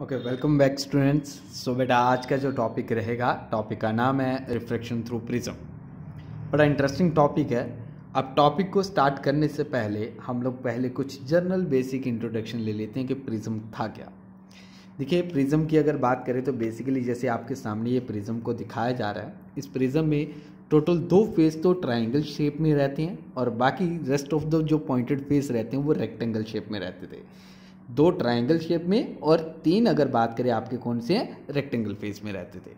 Okay welcome back students so बेटा आज का जो टॉपिक रहेगा टॉपिक का नाम है रिफ्लेक्शन थ्रू प्रिज्म बड़ा इंटरेस्टिंग टॉपिक है अब टॉपिक को स्टार्ट करने से पहले हम लोग पहले कुछ जनरल बेसिक इंट्रोडक्शन ले लेते हैं कि प्रिज्म था क्या देखिए प्रिज्म की अगर बात करें तो बेसिकली जैसे आपके सामने ये प्रिज्म को दिखाया जा रहा है इस प्रिज्म में टोटल दो फेस तो ट्राइंगल शेप में रहते हैं और बाकी रेस्ट ऑफ द जो पॉइंटेड फेस रहते हैं वो रेक्टेंगल शेप में रहते थे दो ट्राइंगल शेप में और तीन अगर बात करें आपके कौन से हैं रेक्टेंगल फेस में रहते थे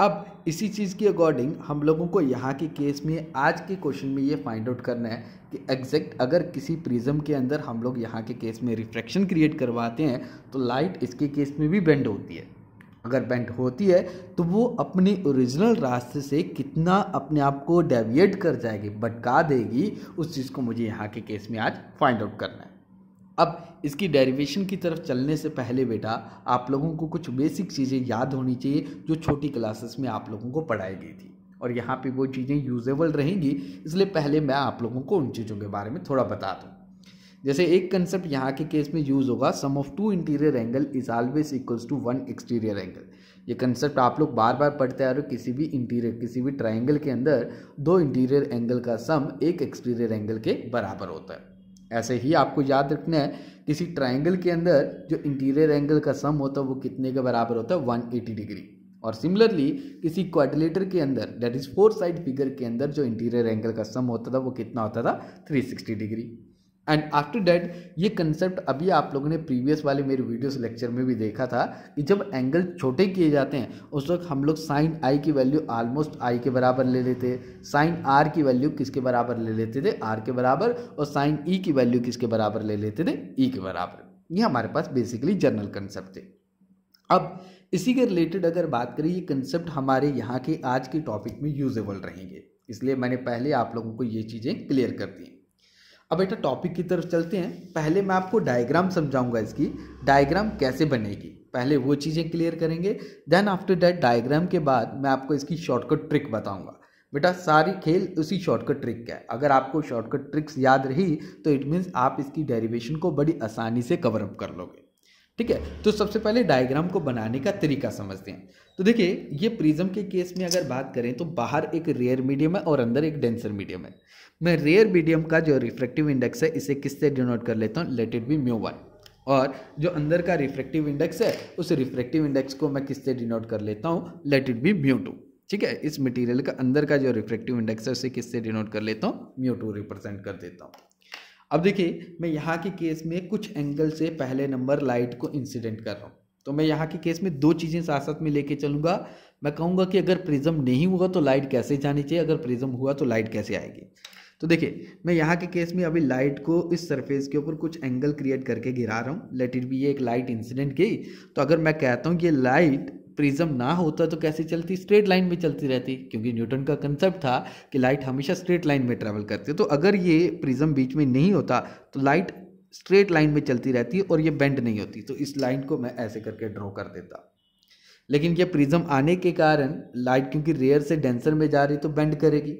अब इसी चीज़ के अकॉर्डिंग हम लोगों को यहाँ के केस में आज के क्वेश्चन में ये फाइंड आउट करना है कि एग्जैक्ट अगर किसी प्रिज्म के अंदर हम लोग यहाँ के केस में रिफ्रैक्शन क्रिएट करवाते हैं तो लाइट इसके केस में भी बेंड होती है अगर बेंड होती है तो वो अपने ओरिजिनल रास्ते से कितना अपने आप को डेविएट कर जाएगी भटका देगी उस चीज़ को मुझे यहाँ के केस में आज फाइंड आउट करना है अब इसकी डेरिवेशन की तरफ चलने से पहले बेटा आप लोगों को कुछ बेसिक चीज़ें याद होनी चाहिए जो छोटी क्लासेस में आप लोगों को पढ़ाई गई थी और यहाँ पे वो चीज़ें यूजेबल रहेंगी इसलिए पहले मैं आप लोगों को उन चीज़ों के बारे में थोड़ा बता दूँ जैसे एक कंसेप्ट यहाँ के केस में यूज़ होगा sum of two interior angle is always equals to one exterior angle ये कंसेप्ट आप लोग बार बार पढ़ते आ रहे हो किसी भी इंटीरियर किसी भी ट्राइंगल के अंदर दो इंटीरियर एंगल का सम एक एक्सटीरियर एंगल के बराबर होता है ऐसे ही आपको याद रखना है किसी ट्राइंगल के अंदर जो इंटीरियर एंगल का सम होता है वो कितने के बराबर होता है एटी डिग्री और सिमिलरली किसी क्वाड्रिलेटर के अंदर that is four side figure के अंदर जो इंटीरियर एंगल का सम होता था वो कितना होता था 360 डिग्री एंड आफ्टर डैट ये कंसेप्ट अभी आप लोगों ने प्रीवियस वाले मेरे वीडियोस लेक्चर में भी देखा था कि जब एंगल छोटे किए जाते हैं उस वक्त हम लोग साइन आई की वैल्यू ऑलमोस्ट आई के बराबर ले लेते साइन आर की वैल्यू किसके बराबर ले लेते थे आर के बराबर और साइन ई e की वैल्यू किसके बराबर ले लेते थे ई e के बराबर ये हमारे पास बेसिकली जनरल कंसेप्ट थे अब इसी के रिलेटेड अगर बात करें ये कंसेप्ट हमारे यहाँ के आज के टॉपिक में यूजेबल रहेंगे इसलिए मैंने पहले आप लोगों को ये चीज़ें क्लियर कर दी अब बेटा टॉपिक की तरफ चलते हैं पहले मैं आपको डायग्राम समझाऊंगा इसकी डायग्राम कैसे बनेगी पहले वो चीज़ें क्लियर करेंगे देन आफ्टर दैट डायग्राम के बाद मैं आपको इसकी शॉर्टकट ट्रिक बताऊंगा बेटा सारी खेल उसी शॉर्टकट ट्रिक का है अगर आपको शॉर्टकट ट्रिक्स याद रही तो इट मीन्स आप इसकी डेरिवेशन को बड़ी आसानी से कवर अप कर लोगे ठीक है तो सबसे पहले डायग्राम को बनाने का तरीका समझते हैं तो देखिए ये प्रिज्म के केस में अगर बात करें तो बाहर एक रेयर मीडियम है और अंदर एक डेंसर मीडियम है मैं रेयर मीडियम का जो रिफ्रेक्टिव इंडेक्स है इसे किससे डिनोट कर लेता हूँ let it be mu one और जो अंदर का रिफ्रेक्टिव इंडेक्स है उस रिफ्रेक्टिव इंडेक्स को मैं किससे डिनोट कर लेता हूँ let it be mu two ठीक है इस मटेरियल का अंदर का जो रिफ्रेक्टिव इंडेक्स है उसे किससे डिनोट कर लेता हूँ म्यू टू रिप्रेजेंट कर देता हूँ अब देखिए मैं यहाँ के केस में कुछ एंगल से पहले नंबर लाइट को इंसिडेंट कर रहा हूँ तो मैं यहाँ के केस में दो चीज़ें साथ साथ में लेके चलूँगा मैं कहूँगा कि अगर प्रिज्म नहीं हुआ तो लाइट कैसे जानी चाहिए अगर प्रिज्म हुआ तो लाइट कैसे आएगी तो देखिए मैं यहाँ के केस में अभी लाइट को इस सरफेस के ऊपर कुछ एंगल क्रिएट करके गिरा रहा हूँ लेट इट बी ये एक लाइट इंसिडेंट गई तो अगर मैं कहता हूँ कि ये लाइट प्रिज्म ना होता तो कैसे चलती स्ट्रेट लाइन में चलती रहती क्योंकि न्यूटन का कंसेप्ट था कि लाइट हमेशा स्ट्रेट लाइन में ट्रैवल करती है तो अगर ये प्रिज्म बीच में नहीं होता तो लाइट स्ट्रेट लाइन में चलती रहती है और ये बेंड नहीं होती तो इस लाइन को मैं ऐसे करके ड्रॉ कर देता लेकिन ये प्रिज्म आने के कारण लाइट क्योंकि रेयर से डेंसर में जा रही तो बेंड करेगी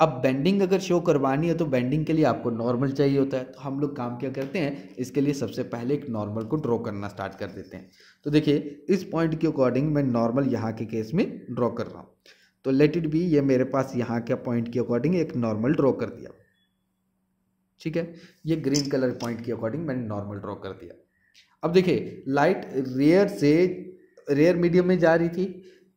अब बेंडिंग अगर शो करवानी है तो बेंडिंग के लिए आपको नॉर्मल चाहिए होता है तो हम लोग काम क्या करते हैं इसके लिए सबसे पहले एक नॉर्मल को ड्रॉ करना स्टार्ट कर देते हैं तो देखिए इस पॉइंट के अकॉर्डिंग मैं नॉर्मल यहाँ के केस में ड्रॉ कर रहा हूँ तो लेट इट बी ये मेरे पास यहाँ के पॉइंट के अकॉर्डिंग एक नॉर्मल ड्रॉ कर दिया ठीक है ये ग्रीन कलर पॉइंट के अकॉर्डिंग मैंने नॉर्मल ड्रॉ कर दिया अब देखिए लाइट रेयर से रेयर मीडियम में जा रही थी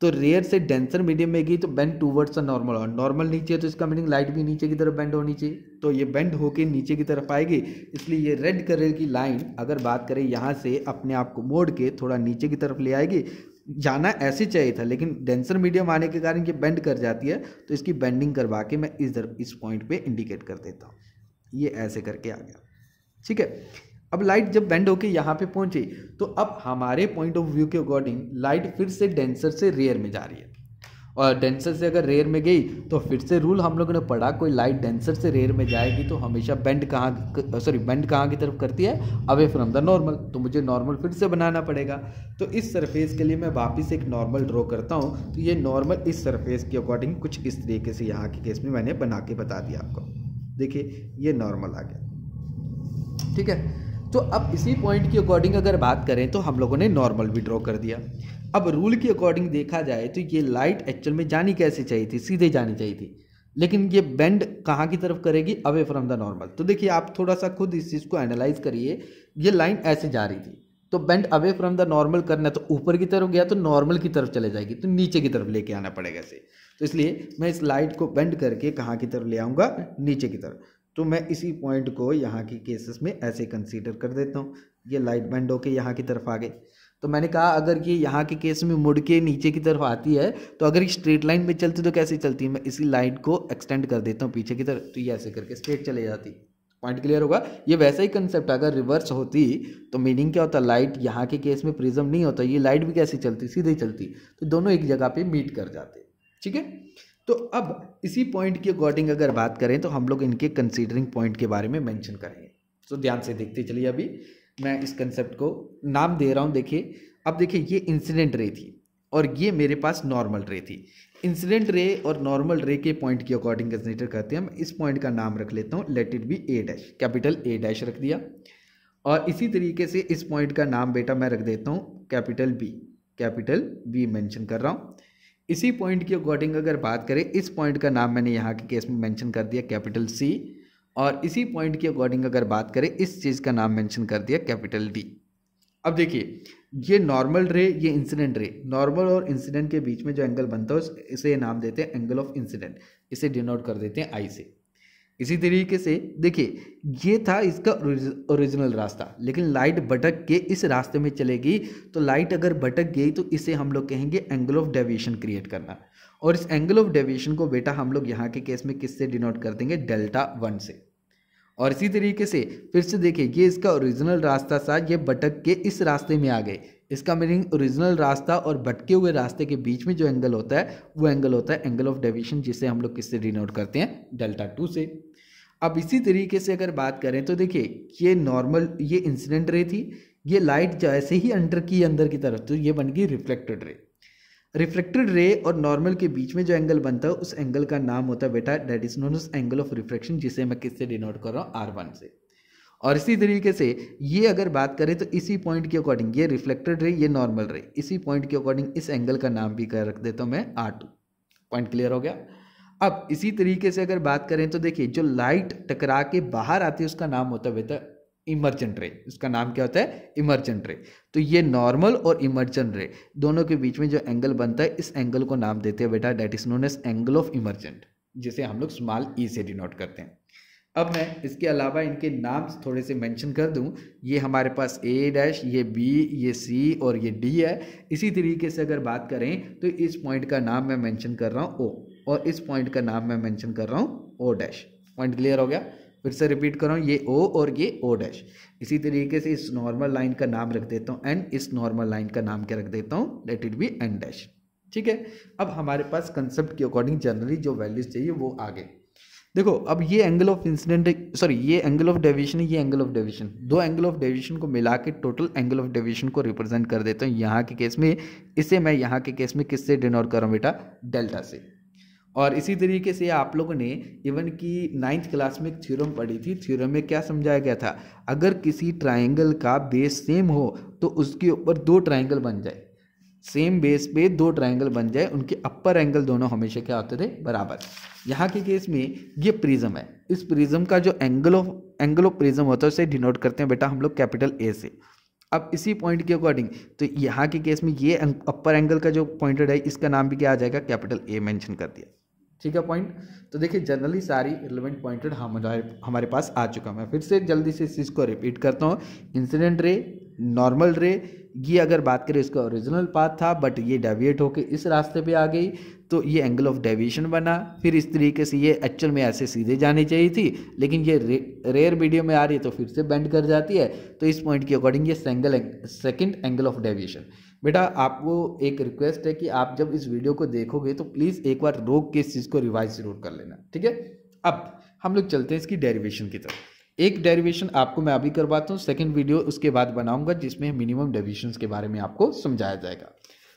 तो रेयर से डेंसर मीडियम में गई तो बेंड टूवर्ड्स अ नॉर्मल और नॉर्मल नीचे है तो इसका मीनिंग लाइट भी नीचे की तरफ बेंड होनी चाहिए तो ये बेंड होके नीचे की तरफ आएगी इसलिए ये रेड कलर की लाइन अगर बात करें यहाँ से अपने आप को मोड़ के थोड़ा नीचे की तरफ ले आएगी जाना ऐसे चाहिए था लेकिन डेंसर मीडियम आने के कारण ये बेंड कर जाती है तो इसकी बेंडिंग करवा के मैं इस इस पॉइंट पे इंडिकेट कर देता हूँ ये ऐसे करके आ गया ठीक है अब लाइट जब बेंड होके यहाँ पे पहुंची तो अब हमारे पॉइंट ऑफ व्यू के अकॉर्डिंग लाइट फिर से डेंसर से रेयर में जा रही है और डेंसर से अगर रेयर में गई तो फिर से रूल हम लोगों ने पढ़ा कोई लाइट डेंसर से रेयर में जाएगी तो हमेशा बेंड कहाँ सॉरी बेंड कहाँ की तरफ करती है अवे फ्रॉम द नॉर्मल तो मुझे नॉर्मल फिर से बनाना पड़ेगा तो इस सरफेस के लिए मैं वापस एक नॉर्मल ड्रॉ करता हूँ तो ये नॉर्मल इस सरफेस के अकॉर्डिंग कुछ इस तरीके से यहाँ के केस में मैंने बना के बता दिया आपको देखिए ये नॉर्मल आ गया ठीक है तो अब इसी पॉइंट के अकॉर्डिंग अगर बात करें तो हम लोगों ने नॉर्मल भी ड्रॉ कर दिया अब रूल के अकॉर्डिंग देखा जाए तो ये लाइट एक्चुअल में जानी कैसे चाहिए थी सीधे जानी चाहिए थी लेकिन ये बेंड कहाँ की तरफ करेगी अवे फ्रॉम द नॉर्मल तो देखिए आप थोड़ा सा खुद इस चीज़ को एनालाइज करिए ये लाइन ऐसे जा रही थी तो bend away from the normal करना तो ऊपर की तरफ गया तो नॉर्मल की तरफ चले जाएगी तो नीचे की तरफ लेके आना पड़ेगा इसे तो इसलिए मैं इस लाइट को बेंड करके कहाँ की तरफ ले आऊँगा नीचे की तरफ तो मैं इसी पॉइंट को यहाँ की केसेस में ऐसे कंसीडर कर देता हूँ ये लाइट बैंड होके यहाँ की तरफ आ गए तो मैंने कहा अगर ये यहाँ के केस में मुड़ के नीचे की तरफ आती है तो अगर ये स्ट्रेट लाइन में चलती तो कैसे चलती है मैं इसी लाइन को एक्सटेंड कर देता हूँ पीछे की तरफ तो ये ऐसे करके स्ट्रेट चले जाती पॉइंट क्लियर होगा ये वैसा ही कंसेप्ट अगर रिवर्स होती तो मीनिंग क्या होता लाइट यहाँ के केस में प्रिज्म नहीं होता ये लाइट भी कैसे चलती सीधे चलती तो दोनों एक जगह पे मीट कर जाते ठीक है तो अब इसी पॉइंट के अकॉर्डिंग अगर बात करें तो हम लोग इनके कंसीडरिंग पॉइंट के बारे में मेंशन करेंगे तो ध्यान से देखते चलिए अभी मैं इस कंसेप्ट को नाम दे रहा हूँ देखिए अब देखिए ये इंसिडेंट रे थी और ये मेरे पास नॉर्मल रे थी इंसिडेंट रे और नॉर्मल रे के पॉइंट के अकॉर्डिंग कंसिडर करते हैं मैं इस पॉइंट का नाम रख लेता हूँ let it be A dash capital A dash रख दिया और इसी तरीके से इस पॉइंट का नाम बेटा मैं रख देता हूँ capital B capital B mention कर रहा हूँ इसी पॉइंट के अकॉर्डिंग अगर बात करें इस पॉइंट का नाम मैंने यहाँ के केस में मेंशन कर दिया कैपिटल सी और इसी पॉइंट के अकॉर्डिंग अगर बात करें इस चीज़ का नाम मेंशन कर दिया कैपिटल डी अब देखिए ये नॉर्मल रे ये इंसिडेंट रे नॉर्मल और इंसिडेंट के बीच में जो एंगल बनता है इसे नाम देते हैं एंगल ऑफ इंसिडेंट इसे डिनोट कर देते हैं आई से इसी तरीके से देखिए ये था इसका ओरिजिनल रास्ता लेकिन लाइट भटक के इस रास्ते में चलेगी तो लाइट अगर भटक गई तो इसे हम लोग कहेंगे एंगल ऑफ डेविएशन क्रिएट करना और इस एंगल ऑफ डेविएशन को बेटा हम लोग यहाँ के केस में किससे डिनोट कर देंगे डेल्टा वन से और इसी तरीके से फिर से देखिए ये इसका ओरिजिनल रास्ता था ये भटक के इस रास्ते में आ गए इसका मीनिंग ओरिजिनल रास्ता और भटके हुए रास्ते के बीच में जो एंगल होता है वो एंगल होता है एंगल ऑफ डेविएशन जिसे हम लोग किससे डिनोट करते हैं डेल्टा टू से अब इसी तरीके से अगर बात करें तो देखिए ये नॉर्मल ये इंसिडेंट रे थी ये लाइट जैसे ही अंडर की अंदर की तरफ तो ये बन गई रिफ्लेक्टेड रे रिफ्लेक्टेड रे और नॉर्मल के बीच में जो एंगल बनता है उस एंगल का नाम होता है बेटा that is known angle of reflection जिसे मैं किससे डिनोट कर रहा हूँ आर वन से और इसी तरीके से ये अगर बात करें तो इसी पॉइंट के अकॉर्डिंग ये रिफ्लेक्टेड रे ये नॉर्मल रे इसी पॉइंट के अकॉर्डिंग इस एंगल का नाम भी कर रख देता हूँ मैं आर टू पॉइंट क्लियर हो गया अब इसी तरीके से अगर बात करें तो देखिए जो लाइट टकरा के बाहर आती है उसका नाम होता है बेटा इमर्जेंट रे इसका नाम क्या होता है इमर्जेंट रे तो ये नॉर्मल और इमर्जेंट रे दोनों के बीच में जो एंगल बनता है इस एंगल को नाम देते हैं बेटा that is known as angle of emergent जिसे हम लोग स्मॉल ई e से डिनोट करते हैं अब मैं इसके अलावा इनके नाम थोड़े से मेंशन कर दूं ये हमारे पास ए डैश ये बी ये सी और ये डी है इसी तरीके से अगर बात करें तो इस पॉइंट का नाम मैं मेंशन कर रहा हूँ ओ और इस पॉइंट का नाम मैं मेंशन कर रहा हूँ ओ डैश पॉइंट क्लियर हो गया फिर से रिपीट कर रहा हूँ ये ओ और ये ओ डैश इसी तरीके से इस नॉर्मल लाइन का नाम रख देता हूँ एंड इस नॉर्मल लाइन का नाम क्या रख देता हूँ let it be N dash ठीक है अब हमारे पास कंसेप्ट के अकॉर्डिंग जनरली जो वैल्यूज चाहिए वो आ गए देखो अब ये एंगल ऑफ इंसिडेंट सॉरी ये एंगल ऑफ डेविएशन ये एंगल ऑफ डेविएशन दो एंगल ऑफ डेविएशन को मिला के टोटल एंगल ऑफ डेविएशन को रिप्रेजेंट कर देता हूँ यहाँ के केस में इसे मैं यहाँ के केस में किससे डिनोट कर रहा हूँ बेटा डेल्टा से और इसी तरीके से आप लोगों ने इवन कि नाइन्थ क्लास में एक थ्योरम पढ़ी थी थ्योरम में क्या समझाया गया था अगर किसी ट्रायंगल का बेस सेम हो तो उसके ऊपर दो ट्रायंगल बन जाए सेम बेस पे दो ट्रायंगल बन जाए उनके अपर एंगल दोनों हमेशा क्या होते थे बराबर यहाँ के केस में ये प्रिज्म है इस प्रिज्म का जो angle of angle of prism होता है उसे डिनोट करते हैं बेटा हम लोग कैपिटल ए से अब इसी पॉइंट के अकॉर्डिंग तो यहाँ के केस में ये अपर एंगल का जो पॉइंटेड है इसका नाम भी क्या आ जाएगा कैपिटल ए मेंशन कर दिया ठीक है पॉइंट तो देखिए जनरली सारी रिलेवेंट पॉइंटेड हमारे हमारे पास आ चुका मैं फिर से जल्दी से इस चीज़ को रिपीट करता हूँ इंसिडेंट रे नॉर्मल रे ये अगर बात करें इसका ओरिजिनल पाथ था बट ये डेविएट होकर इस रास्ते पे आ गई तो ये एंगल ऑफ डेविएशन बना फिर इस तरीके से ये एक्चुअल में ऐसे सीधे जानी चाहिए थी लेकिन ये रे, रेयर वीडियो में आ रही है तो फिर से बेंड कर जाती है तो इस पॉइंट के अकॉर्डिंग ये सेंगल सेकेंड एंगल ऑफ डेविएशन बेटा आपको एक रिक्वेस्ट है कि आप जब इस वीडियो को देखोगे तो प्लीज़ एक बार रोक के इस चीज़ को रिवाइज ज़रूर कर लेना ठीक है अब हम लोग चलते हैं इसकी डेरिवेशन की तरफ एक डेरिवेशन आपको मैं अभी करवाता हूँ सेकंड वीडियो उसके बाद बनाऊंगा जिसमें मिनिमम डेरिवेशन के बारे में आपको समझाया जाएगा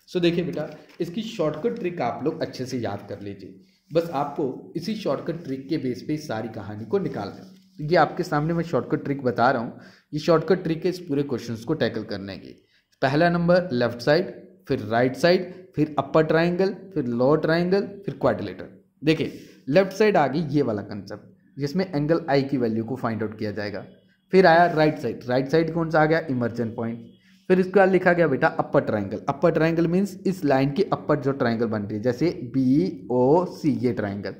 सो so, देखिए बेटा इसकी शॉर्टकट ट्रिक आप लोग अच्छे से याद कर लीजिए बस आपको इसी शॉर्टकट ट्रिक के बेस पे सारी कहानी को निकालना है ये आपके सामने मैं शॉर्टकट ट्रिक बता रहा हूँ ये शॉर्टकट ट्रिक है इस पूरे क्वेश्चन को टैकल करने की पहला नंबर लेफ्ट साइड फिर राइट साइड फिर अपर ट्राइंगल फिर लोअर ट्राइंगल फिर क्वाड्रिलेटर देखिए लेफ्ट साइड आ गई ये वाला कंसेप्ट जिसमें एंगल आई की वैल्यू को फाइंड आउट किया जाएगा फिर आया राइट साइड राइट साइड कौन सा आ गया इमर्जेंट पॉइंट फिर इसके बाद लिखा गया बेटा upper triangle upper triangle means इस लाइन की अपर जो ट्राइंगल बन रही है जैसे बी ओ सी ये ट्राइंगल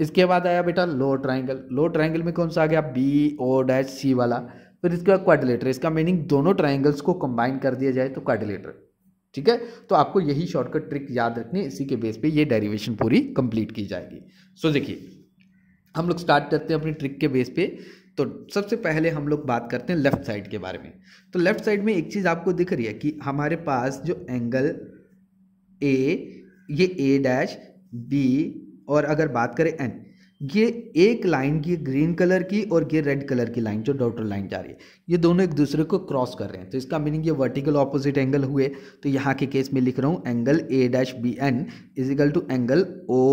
इसके बाद आया बेटा लो ट्राइंगल लो ट्राइंगल में कौन सा आ गया बी ओ डैश सी वाला फिर इसके बाद क्वाडिलेटर इसका मीनिंग दोनों ट्राइंगल्स को कंबाइन कर दिया जाए तो क्वाडिलेटर ठीक है तो आपको यही शॉर्टकट ट्रिक याद रखनी इसी के बेस पे ये डेरिवेशन पूरी कंप्लीट की जाएगी सो देखिए हम लोग स्टार्ट करते हैं अपनी ट्रिक के बेस पे तो सबसे पहले हम लोग बात करते हैं लेफ़्ट साइड के बारे में तो लेफ़्ट साइड में एक चीज़ आपको दिख रही है कि हमारे पास जो एंगल ए ये ए डैश बी और अगर बात करें एन ये एक लाइन की ग्रीन कलर की और ये रेड कलर की लाइन जो डॉटर लाइन जा रही है ये दोनों एक दूसरे को क्रॉस कर रहे हैं तो इसका मीनिंग ये वर्टिकल ऑपोजिट एंगल हुए तो यहाँ के केस में लिख रहा हूँ angle A dash B N is equal to angle O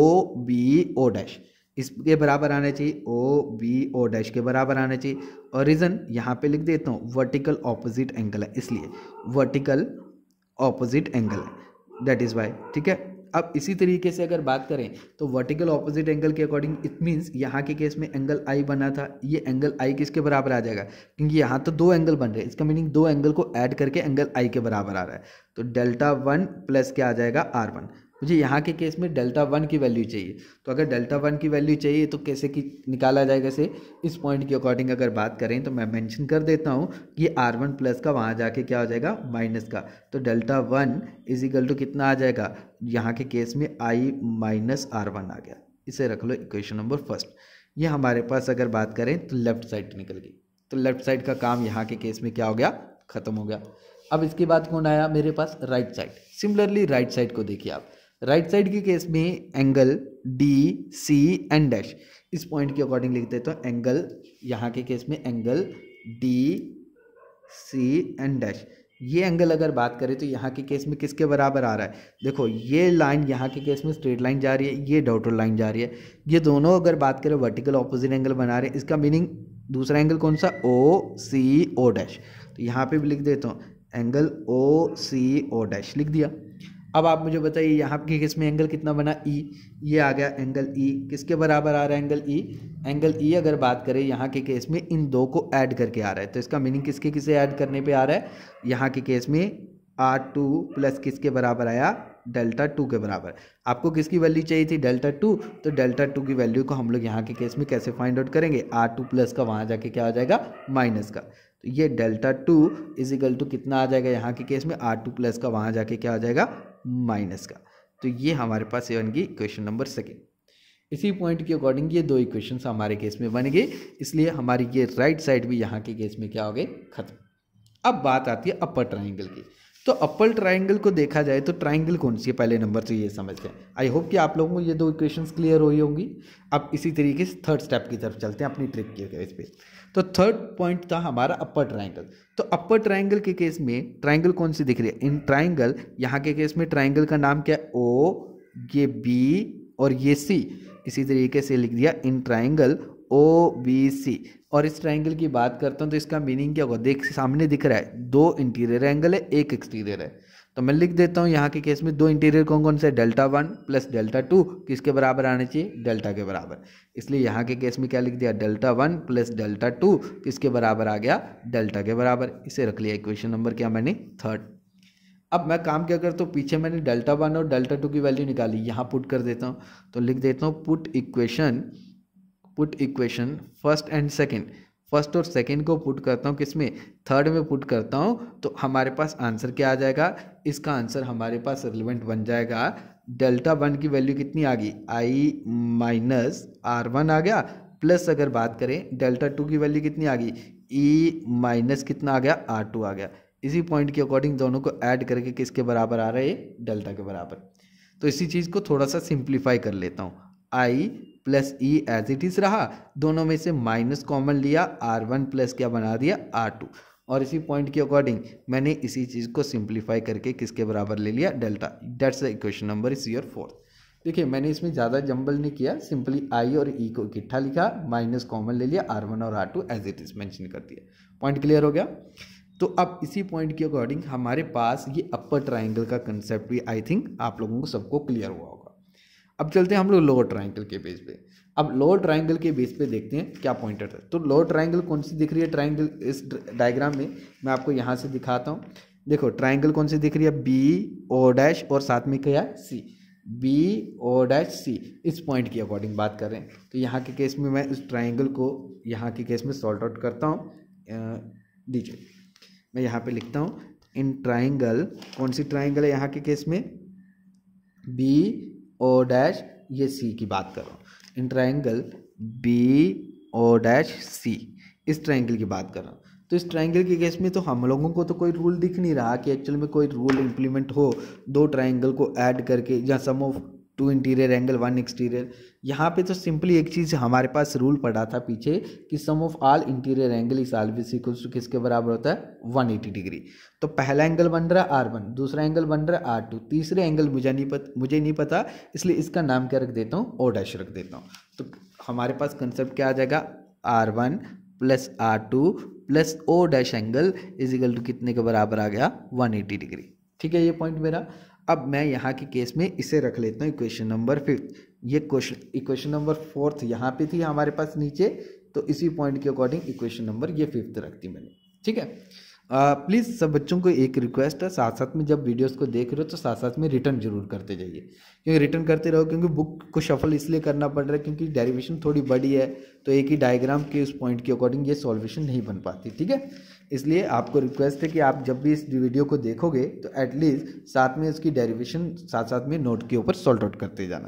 B O dash इसके बराबर आना चाहिए ओ बी ओ डैश के बराबर आना चाहिए और रीज़न यहाँ पे लिख देता हूँ वर्टिकल ऑपोजिट एंगल है इसलिए वर्टिकल ऑपोजिट एंगल है दैट इज़ वाई ठीक है अब इसी तरीके से अगर बात करें तो वर्टिकल ऑपोजिट एंगल के अकॉर्डिंग इट मीन्स यहाँ के केस में एंगल आई बना था ये एंगल आई किसके बराबर आ जाएगा क्योंकि यहाँ तो दो एंगल बन रहे हैं इसका मीनिंग दो एंगल को ऐड करके एंगल आई के बराबर आ रहा है तो डेल्टा वन प्लस क्या आ जाएगा आर वन मुझे यहाँ के केस में डेल्टा वन की वैल्यू चाहिए तो अगर डेल्टा वन की वैल्यू चाहिए तो कैसे की निकाला जाएगा से इस पॉइंट के अकॉर्डिंग अगर बात करें तो मैं मेंशन कर देता हूँ कि आर वन प्लस का वहाँ जाके क्या हो जाएगा माइनस का तो delta one is equal to कितना आ जाएगा यहाँ के केस में आई माइनस आर वन आ गया इसे रख लो इक्वेशन नंबर फर्स्ट ये हमारे पास अगर बात करें तो लेफ्ट साइड निकल गई तो लेफ्ट साइड का काम यहाँ के केस में क्या हो गया ख़त्म हो गया अब इसके बाद कौन आया मेरे पास right side similarly right side को देखिए आप राइट साइड के केस में angle D C and dash इस पॉइंट के अकॉर्डिंग लिख देते तो एंगल यहाँ के केस में angle D C and dash ये एंगल अगर बात करें तो यहाँ के केस में किसके बराबर आ रहा है देखो ये लाइन यहाँ के केस में स्ट्रेट लाइन जा रही है ये डाउटर लाइन जा रही है ये दोनों अगर बात करें वर्टिकल ऑपोजिट एंगल बना रहे हैं इसका मीनिंग दूसरा एंगल कौन सा ओ सी ओ डैश तो यहाँ पे भी लिख देता हूँ एंगल ओ सी ओ डैश लिख दिया अब आप मुझे बताइए यहाँ के केस में एंगल कितना बना ई e. ये आ गया एंगल ई e. किसके बराबर आ रहा है एंगल ई एंगल ई अगर बात करें यहाँ के केस में इन दो को ऐड करके आ रहा है तो इसका मीनिंग किसके किसे ऐड करने पे आ रहा है यहाँ के केस में आर टू प्लस किसके बराबर आया डेल्टा टू के बराबर आपको किसकी वैल्यू चाहिए थी डेल्टा टू तो डेल्टा टू की वैल्यू को हम लोग यहाँ के केस में कैसे फाइंड आउट करेंगे आर टू प्लस का वहाँ जाके क्या आ जाएगा माइनस का तो ये डेल्टा टू इजिकल टू कितना आ जाएगा यहाँ के केस में आर टू प्लस का वहाँ जाके क्या आ जाएगा माइनस का तो ये हमारे पास ये बन गई क्वेश्चन नंबर सेकेंड इसी पॉइंट के अकॉर्डिंग ये दो इक्वेशन हमारे केस में बन गए इसलिए हमारी ये राइट साइड भी यहाँ के केस में क्या हो गए खत्म अब बात आती है अपर ट्राइंगल की तो अपर ट्राइंगल को देखा जाए तो ट्राइंगल कौन सी है पहले नंबर से ये समझ हैं आई होप कि आप लोगों को ये दो इक्वेशंस क्लियर हुई होंगी अब इसी तरीके से थर्ड स्टेप की तरफ चलते हैं अपनी ट्रिक के केस पे तो थर्ड पॉइंट था हमारा अपर ट्राइंगल तो अपर ट्राइंगल के केस में ट्राइंगल कौन सी दिख रही है इन ट्राइंगल यहाँ के केस में ट्राइंगल का नाम क्या है ओ ये बी और ये सी इसी तरीके से लिख दिया in triangle O B C और इस ट्राइंगल की बात करता हूँ तो इसका मीनिंग क्या होगा देख सामने दिख रहा है दो इंटीरियर एंगल है एक एक्सटीरियर है तो मैं लिख देता हूँ यहाँ के केस में दो इंटीरियर कौन कौन से delta one plus delta two किसके बराबर आने चाहिए डेल्टा के बराबर इसलिए यहाँ के केस में क्या लिख दिया delta one plus delta two किसके बराबर आ गया डेल्टा के बराबर इसे रख लिया इक्वेशन नंबर क्या मैंने थर्ड अब मैं काम क्या करता हूँ पीछे मैंने डेल्टा वन और डेल्टा टू की वैल्यू निकाली यहाँ पुट कर देता हूँ तो लिख देता हूँ put equation put equation first and second first और सेकेंड को पुट करता हूँ किस में थर्ड में पुट करता हूँ तो हमारे पास आंसर क्या आ जाएगा इसका आंसर हमारे पास रिलेवेंट बन जाएगा डेल्टा वन की वैल्यू कितनी आ गई आई माइनस आर वन आ गया प्लस अगर बात करें डेल्टा टू की वैल्यू कितनी आ गई ई माइनस कितना आ गया आर टू आ गया इसी पॉइंट के अकॉर्डिंग दोनों को ऐड करके किसके बराबर आ रहा है डेल्टा के बराबर तो इसी चीज़ को थोड़ा सा सिंप्लीफाई कर लेता हूँ I plus E as it is रहा दोनों में से माइनस कॉमन लिया आर वन प्लस क्या बना दिया आर टू और इसी पॉइंट के अकॉर्डिंग मैंने इसी चीज़ को सिंप्लीफाई करके किसके बराबर ले लिया delta that's the equation number is your fourth देखिए मैंने इसमें ज़्यादा जंबल नहीं किया सिंपली आई और ई e को इकट्ठा लिखा माइनस कॉमन ले लिया आर वन और R two as it is mention कर दिया पॉइंट क्लियर हो गया तो अब इसी पॉइंट के अकॉर्डिंग हमारे पास ये अपर ट्राइंगल का कंसेप्ट भी आई थिंक आप लोगों को सबको क्लियर हुआ होगा अब चलते हैं हम लोग लोअर ट्राइंगल के बेस पे अब लोअर ट्राइंगल के बेस पे देखते हैं क्या पॉइंटर है तो लोअर ट्राइंगल कौन सी दिख रही है ट्राइंगल इस डायग्राम में मैं आपको यहाँ से दिखाता हूँ देखो ट्राइंगल कौन सी दिख रही है बी ओ डैश और साथ में क्या C B O dash C इस पॉइंट की अकॉर्डिंग बात कर रहे हैं तो यहाँ के केस में मैं इस ट्राइंगल को यहाँ के केस में सॉल्ट आउट करता हूँ दीजिए मैं यहाँ पे लिखता हूँ इन ट्राइंगल कौन सी ट्राइंगल है यहाँ के केस में बी ओ डैश ये सी की बात कर रहा हूँ in triangle B O dash C इस ट्राइंगल की बात कर रहा हूँ तो इस ट्राइंगल के केस में तो हम लोगों को तो कोई रूल दिख नहीं रहा कि एक्चुअल में कोई रूल इम्प्लीमेंट हो दो ट्राइंगल को ऐड करके या sum of two interior angle one exterior यहाँ पे तो सिंपली एक चीज़ हमारे पास रूल पड़ा था पीछे कि sum of all interior angle इस आल बी सीक्वल्स टू किसके बराबर होता है 180 डिग्री तो पहला एंगल बन रहा है आर वन दूसरा एंगल बन रहा है आर टू तीसरे एंगल मुझे नहीं पता मुझे नहीं पता इसलिए इसका नाम क्या रख देता हूँ ओ डैश रख देता हूँ तो हमारे पास कंसेप्ट क्या आ जाएगा R one plus R two plus O dash angle is equal to कितने के बराबर आ गया वन एटी डिग्री ठीक है ये पॉइंट मेरा अब मैं यहाँ के केस में इसे रख लेता हूँ इक्वेशन नंबर फिफ्थ ये क्वेश्चन इक्वेशन नंबर फोर्थ यहाँ पे थी हमारे पास नीचे तो इसी पॉइंट के अकॉर्डिंग इक्वेशन नंबर ये फिफ्थ रखती मैंने ठीक है प्लीज़ सब बच्चों को एक रिक्वेस्ट है साथ साथ में जब वीडियोस को देख रहे हो तो साथ साथ में रिटर्न जरूर करते जाइए क्योंकि रिटर्न करते रहो क्योंकि बुक को शफल इसलिए करना पड़ रहा है क्योंकि डेरिवेशन थोड़ी बड़ी है तो एक ही डायग्राम के उस पॉइंट के अकॉर्डिंग ये सॉल्वेशन नहीं बन पाती ठीक है इसलिए आपको रिक्वेस्ट है कि आप जब भी इस वीडियो को देखोगे तो एटलीस्ट साथ में उसकी डेरिवेशन साथ साथ में नोट के ऊपर सॉल्ट आउट करते जाना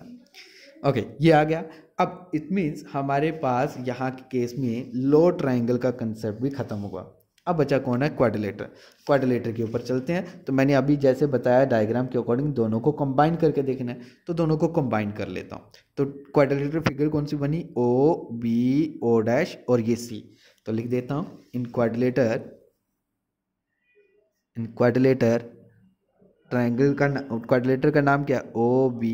ओके okay, ये आ गया अब इट मीन्स हमारे पास यहाँ के केस में लो ट्राइंगल का कंसेप्ट भी ख़त्म हुआ अब बचा कौन है क्वाड्रिलेटर क्वाड्रिलेटर के ऊपर चलते हैं तो मैंने अभी जैसे बताया डायग्राम के अकॉर्डिंग दोनों को कंबाइन करके देखना है तो दोनों को कंबाइन कर लेता हूँ तो क्वाड्रिलेटर फिगर कौन सी बनी ओ बी ओ डैश और ये सी तो लिख देता हूँ इन क्वाडलेटर इन क्वाडलेटर ट्रायंगल का क्वाडलेटर का नाम क्या ओ बी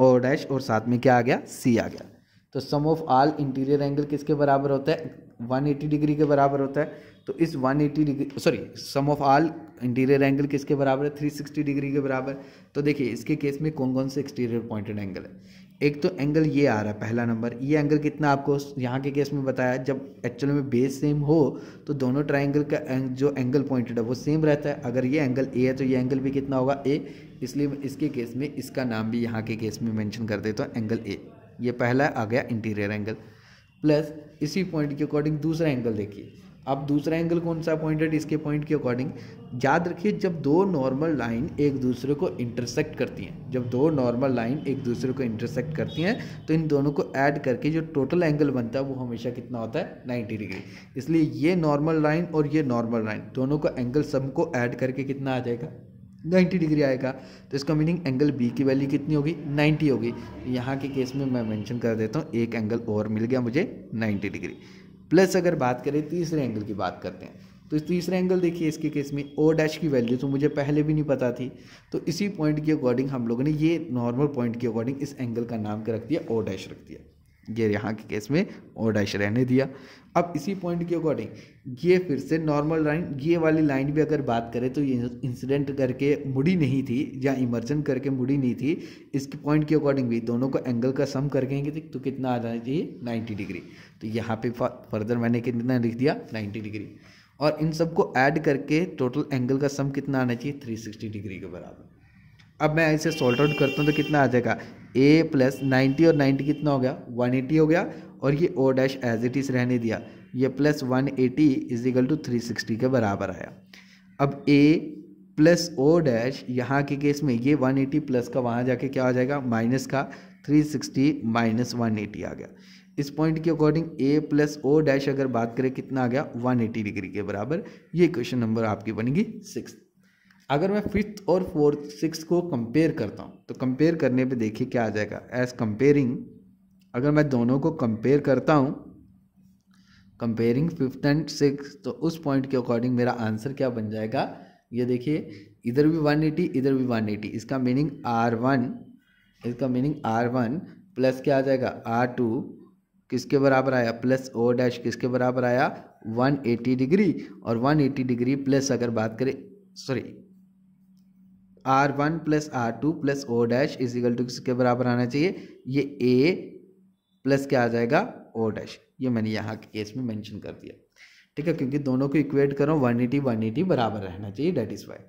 ओ डैश और साथ में क्या आ गया सी आ गया तो sum of all interior angle किसके बराबर होता है 180 डिग्री के बराबर होता है तो इस 180 degree sorry sum of all interior angle किसके बराबर है 360 डिग्री के बराबर तो देखिए इसके केस में कौन कौन से एक्सटीरियर पॉइंटेड एंगल है एक तो एंगल ये आ रहा है पहला नंबर ये एंगल कितना आपको यहाँ के केस में बताया जब एक्चुअल में बेस सेम हो तो दोनों ट्राइंगल का जो एंगल पॉइंटेड है वो सेम रहता है अगर ये एंगल ए है तो ये एंगल भी कितना होगा ए इसलिए इसके केस में इसका नाम भी यहाँ के केस में मैंशन कर देता हूँ एंगल ए ये पहला आ गया इंटीरियर एंगल प्लस इसी पॉइंट के अकॉर्डिंग दूसरा एंगल देखिए अब दूसरा एंगल कौन सा पॉइंटेड इसके पॉइंट के अकॉर्डिंग याद रखिए जब दो नॉर्मल लाइन एक दूसरे को इंटरसेक्ट करती हैं जब दो नॉर्मल लाइन एक दूसरे को इंटरसेक्ट करती हैं तो इन दोनों को ऐड करके जो टोटल एंगल बनता है वो हमेशा कितना होता है 90 डिग्री इसलिए ये नॉर्मल लाइन और ये नॉर्मल लाइन दोनों का एंगल सब को ऐड करके कितना आ जाएगा 90 डिग्री आएगा तो इसका मीनिंग एंगल बी की वैल्यू कितनी होगी 90 होगी यहाँ के केस में मैं मेंशन कर देता हूँ एक एंगल और मिल गया मुझे 90 डिग्री प्लस अगर बात करें तीसरे एंगल की बात करते हैं तो इस तीसरे एंगल देखिए इसके केस में ओ डैश की वैल्यू तो मुझे पहले भी नहीं पता थी तो इसी पॉइंट के अकॉर्डिंग हम लोगों ने ये नॉर्मल पॉइंट के अकॉर्डिंग इस एंगल का नाम क्या रख दिया ओ डैश रख दिया ये यहाँ के केस में ओ डैश रहने दिया अब इसी पॉइंट के अकॉर्डिंग ये फिर से नॉर्मल लाइन ये वाली लाइन भी अगर बात करें तो ये इंसिडेंट करके मुड़ी नहीं थी या इमर्जन करके मुड़ी नहीं थी इसके पॉइंट के अकॉर्डिंग भी दोनों को एंगल का सम करके तो कितना आ जाना चाहिए नाइन्टी डिग्री तो यहाँ पे फर्दर मैंने कितना लिख दिया 90 डिग्री और इन सबको ऐड करके टोटल एंगल का सम कितना आना चाहिए 360 डिग्री के बराबर अब मैं इसे सॉल्ट आउट करता हूँ तो कितना आ जाएगा ए प्लस नाइन्टी और नाइन्टी कितना हो गया वन एटी हो गया और ये O dash as it is रहने दिया ये plus one eighty is equal to three sixty के बराबर आया अब ए प्लस ओ डैश यहाँ के केस में ये वन एटी प्लस का वहाँ जाके क्या आ जाएगा माइनस का three sixty minus one eighty आ गया इस पॉइंट के according A plus O dash अगर बात करें कितना आ गया 180 डिग्री के बराबर ये क्वेश्चन नंबर आपकी बनेगी सिक्स अगर मैं फिफ्थ और फोर्थ सिक्स को कंपेयर करता हूँ तो कंपेयर करने पे देखिए क्या आ जाएगा एज कंपेयरिंग अगर मैं दोनों को कंपेयर करता हूँ कंपेयरिंग फिफ्थ एंड सिक्स तो उस पॉइंट के अकॉर्डिंग मेरा आंसर क्या बन जाएगा ये देखिए इधर भी एटी इधर भी एटी इसका मीनिंग वन इसका मीनिंग वन प्लस क्या आ जाएगा टू किसके बराबर आया प्लस ओ डैश किसके बराबर आया 180 डिग्री और 180 डिग्री प्लस अगर बात करें sorry R one plus R two plus O dash is equal to किसके बराबर आना चाहिए ये ए प्लस क्या आ जाएगा ओ डैश ये मैंने यहाँ के केस में मेंशन कर दिया ठीक है क्योंकि दोनों को इक्वेट करो 180 180 बराबर रहना चाहिए डेट इज़ वाई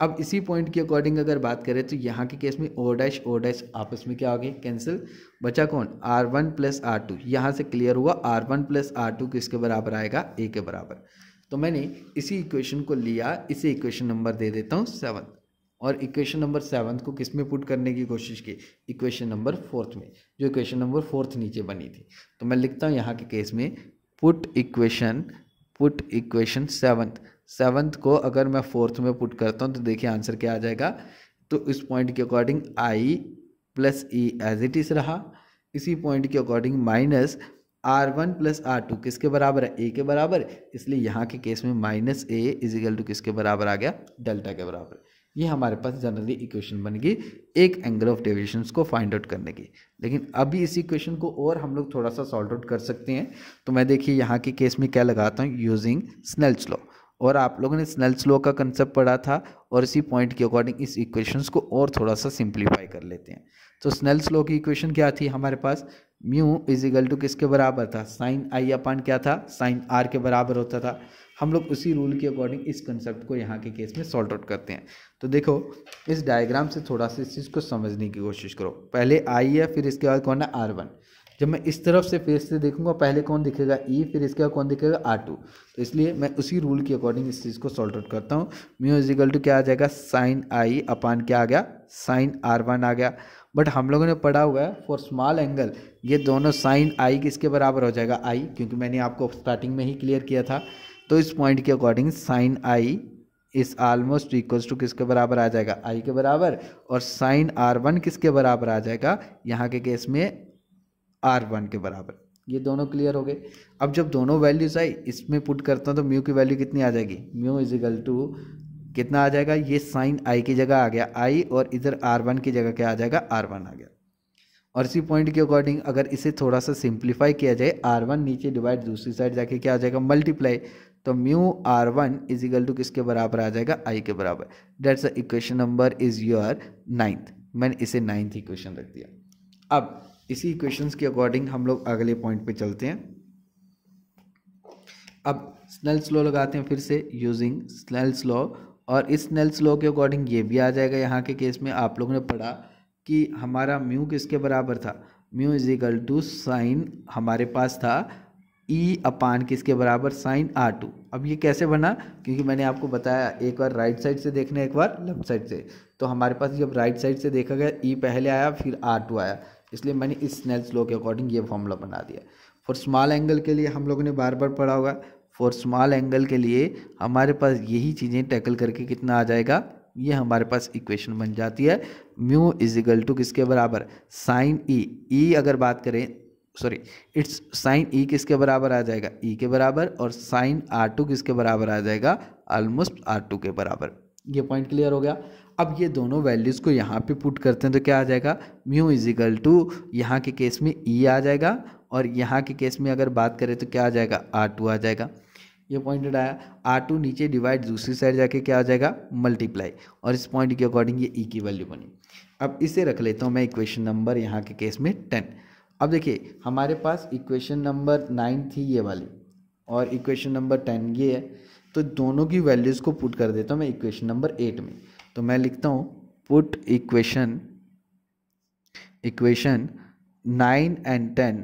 अब इसी पॉइंट के अकॉर्डिंग अगर बात करें तो यहाँ के केस में ओ डैश ओ डैश आपस में क्या हो गया कैंसिल बचा कौन R one plus R two यहाँ से क्लियर हुआ R one plus R two किसके बराबर आएगा ए के बराबर तो मैंने इसी इक्वेशन को लिया इसे इक्वेशन नंबर दे देता हूँ सेवन्थ और इक्वेशन नंबर सेवन को किस में पुट करने की कोशिश की इक्वेशन नंबर फोर्थ में जो इक्वेशन नंबर फोर्थ नीचे बनी थी तो मैं लिखता हूँ यहाँ के केस में put equation put equation seventh seventh को अगर मैं फोर्थ में पुट करता हूँ तो देखिए आंसर क्या आ जाएगा तो इस पॉइंट के according I plus E as it is रहा इसी पॉइंट के according minus R one plus R two किसके बराबर है ए के बराबर इसलिए यहाँ के केस में माइनस ए इजिकल टू किसके बराबर आ गया डेल्टा के बराबर ये हमारे पास जनरली इक्वेशन बनेगी एक एंगल ऑफ डेविएशन को फाइंड आउट करने की लेकिन अभी इस इक्वेशन को और हम लोग थोड़ा सा सॉल्व आउट कर सकते हैं तो मैं देखिए यहाँ के केस में क्या लगाता हूँ यूजिंग स्नेल्स लॉ और आप लोगों ने स्नेल स्लो का कंसेप्ट पढ़ा था और इसी पॉइंट के अकॉर्डिंग इस इक्वेशंस को और थोड़ा सा सिंप्लीफाई कर लेते हैं तो स्नेल स्लो की इक्वेशन क्या थी हमारे पास म्यू इजिकल टू किसके बराबर था साइन आई अपान क्या था साइन आर के बराबर होता था हम लोग उसी रूल के अकॉर्डिंग इस कंसेप्ट को यहाँ के केस में सॉल्ट आउट करते हैं तो देखो इस डायग्राम से थोड़ा सा इस चीज़ को समझने की कोशिश करो पहले आई है फिर इसके बाद कौन है आर वन जब मैं इस तरफ से फेस से देखूंगा पहले कौन दिखेगा ई e, फिर इसके बाद कौन दिखेगा आर टू तो इसलिए मैं उसी रूल के अकॉर्डिंग इस चीज़ को सॉल्ट आउट करता हूँ म्यूजिकल टू क्या आ जाएगा साइन आई अपान क्या आ गया साइन आर वन आ गया बट हम लोगों ने पढ़ा हुआ है फॉर स्मॉल एंगल ये दोनों साइन आई किसके बराबर हो जाएगा आई क्योंकि मैंने आपको स्टार्टिंग में ही क्लियर किया था तो इस पॉइंट के अकॉर्डिंग साइन आई इस आलमोस्ट इक्वल्स टू किसके बराबर आ जाएगा आई के बराबर और साइन आर वन किसके बराबर आ जाएगा यहाँ के केस में आर वन के बराबर ये दोनों क्लियर हो गए अब जब दोनों वैल्यूज आई इसमें पुट करता हूँ तो म्यू की वैल्यू कितनी आ जाएगी म्यू इज इगल टू कितना आ जाएगा ये साइन आई की जगह आ गया आई और इधर आर वन की जगह क्या आ जाएगा आर वन आ गया और इसी पॉइंट के अकॉर्डिंग अगर इसे थोड़ा सा सिंप्लीफाई किया जाए आर वन नीचे डिवाइड दूसरी साइड जाके क्या आ जाएगा मल्टीप्लाई तो mu R one is equal to किसके बराबर आ जाएगा आई के बराबर that's equation number is your ninth मैंने इसे नाइन्थ इक्वेशन रख दिया अब इसी इक्वेशंस के अकॉर्डिंग हम लोग अगले पॉइंट पे चलते हैं अब स्नेल्स लॉ लगाते हैं फिर से यूजिंग स्नेल्स लॉ और इस स्नेल्स लॉ के अकॉर्डिंग ये भी आ जाएगा यहाँ के केस में आप लोगों ने पढ़ा कि हमारा म्यू किसके बराबर था mu is equal to sine हमारे पास था ई e अपान किसके बराबर साइन आर टू अब ये कैसे बना क्योंकि मैंने आपको बताया एक बार राइट साइड से देखना एक बार लेफ्ट साइड से तो हमारे पास जब राइट साइड से देखा गया ई e पहले आया फिर आर टू आया इसलिए मैंने इस स्नेल्स लॉ के अकॉर्डिंग ये फॉर्मूला बना दिया फॉर स्मॉल एंगल के लिए हम लोगों ने बार बार पढ़ा होगा फॉर स्मॉल एंगल के लिए हमारे पास यही चीज़ें टैकल करके कितना आ जाएगा ये हमारे पास इक्वेशन बन जाती है म्यू इज इगल टू किसके बराबर साइन ई ई अगर बात करें सॉरी इट्स साइन ई किसके बराबर आ जाएगा ई e के बराबर और साइन आर टू किसके बराबर आ जाएगा ऑलमोस्ट आर टू के बराबर ये पॉइंट क्लियर हो गया अब ये दोनों वैल्यूज़ को यहाँ पे पुट करते हैं तो क्या आ जाएगा म्यू इजिकल टू यहाँ के केस में ई e आ जाएगा और यहाँ के केस में अगर बात करें तो क्या आ जाएगा आर टू आ जाएगा ये पॉइंट आया आर टू नीचे डिवाइड दूसरी साइड जाके क्या आ जाएगा मल्टीप्लाई और इस पॉइंट के अकॉर्डिंग ये ई e की वैल्यू बनी अब इसे रख लेता हूँ मैं इक्वेशन नंबर यहाँ के केस में टेन अब देखिए हमारे पास इक्वेशन नंबर नाइन थी ये वाली और इक्वेशन नंबर टेन ये है तो दोनों की वैल्यूज़ को पुट कर देता हूँ मैं इक्वेशन नंबर एट में तो मैं लिखता हूँ put equation equation nine and ten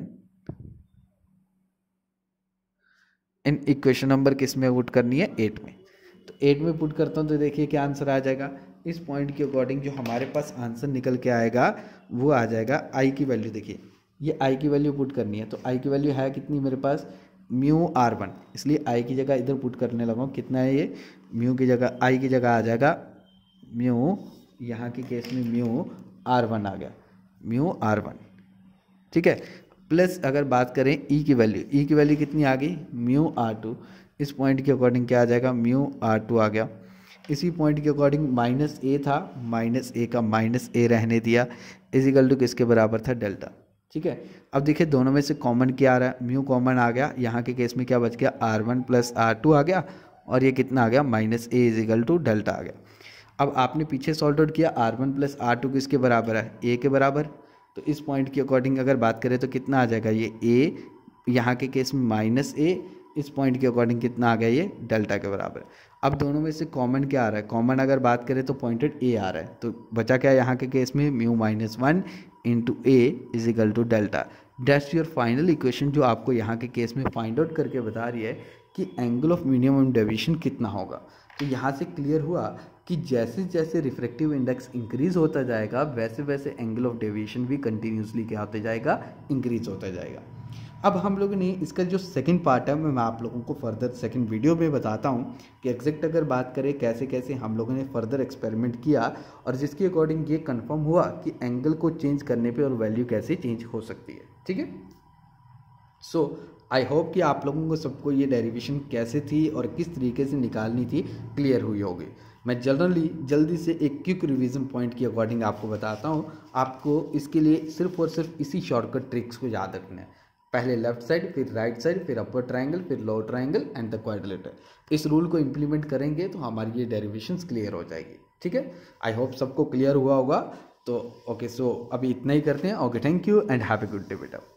in equation number किस में पुट करनी है एट में तो एट में पुट करता हूँ तो देखिए क्या आंसर आ जाएगा इस पॉइंट के अकॉर्डिंग जो हमारे पास आंसर निकल के आएगा वो आ जाएगा आई की वैल्यू देखिए ये आई की वैल्यू पुट करनी है तो आई की वैल्यू है कितनी मेरे पास म्यू आर वन इसलिए आई की जगह इधर पुट करने लगा कितना है ये म्यू की जगह आई की जगह आ जाएगा म्यू यहाँ के केस में म्यू आर वन आ गया म्यू आर वन ठीक है प्लस अगर बात करें ई e की वैल्यू ई e की वैल्यू कितनी आ गई म्यू आर टू इस पॉइंट के अकॉर्डिंग क्या आ जाएगा म्यू आर टू आ गया इसी पॉइंट के अकॉर्डिंग माइनस ए था माइनस ए का माइनस ए रहने दिया इजिकल टू किसके बराबर था डेल्टा ठीक है अब देखिए दोनों में से कॉमन क्या आ रहा है म्यू कॉमन आ गया यहाँ के केस में क्या बच गया R one plus R two आ गया और ये कितना आ गया minus A is equal to delta आ गया अब आपने पीछे सॉल्ट आउट किया R one plus R two किसके बराबर है ए के बराबर तो इस पॉइंट के अकॉर्डिंग अगर बात करें तो कितना आ जाएगा ये ए यहाँ के केस में माइनस ए इस पॉइंट के अकॉर्डिंग कितना आ गया ये डेल्टा के बराबर अब दोनों में से कॉमन क्या आ रहा है कॉमन अगर बात करें तो पॉइंटेड ए आ रहा है तो बचा क्या है यहाँ के केस में mu minus one into A is equal to delta that's your final equation जो आपको यहाँ के केस में फाइंड आउट करके बता रही है कि एंगल ऑफ मिनिमम डेविएशन कितना होगा तो यहाँ से क्लियर हुआ कि जैसे जैसे रिफ्रैक्टिव इंडेक्स इंक्रीज होता जाएगा वैसे वैसे एंगल ऑफ डेविएशन भी कंटिन्यूसली क्या होता जाएगा इंक्रीज होता जाएगा अब हम लोग ने इसका जो सेकंड पार्ट है मैं आप लोगों को फर्दर सेकंड वीडियो में बताता हूँ कि एग्जैक्ट अगर बात करें कैसे कैसे हम लोगों ने फर्दर एक्सपेरिमेंट किया और जिसके अकॉर्डिंग ये कन्फर्म हुआ कि एंगल को चेंज करने पर और वैल्यू कैसे चेंज हो सकती है ठीक है सो आई होप कि आप लोगों को सबको ये डेरिवेशन कैसे थी और किस तरीके से निकालनी थी क्लियर हुई होगी मैं जनरली जल्दी से एक क्विक रिवीजन पॉइंट के अकॉर्डिंग आपको बताता हूँ आपको इसके लिए सिर्फ और सिर्फ इसी शॉर्टकट ट्रिक्स को याद रखना है पहले लेफ्ट साइड फिर राइट साइड फिर अपर ट्राइंगल फिर lower triangle and the quadrilateral इस रूल को इम्प्लीमेंट करेंगे तो हमारी ये डेरिवेशन क्लियर हो जाएगी ठीक है आई होप सबको क्लियर हुआ होगा तो ओके सो अभी इतना ही करते हैं okay thank you and happy good day बेटा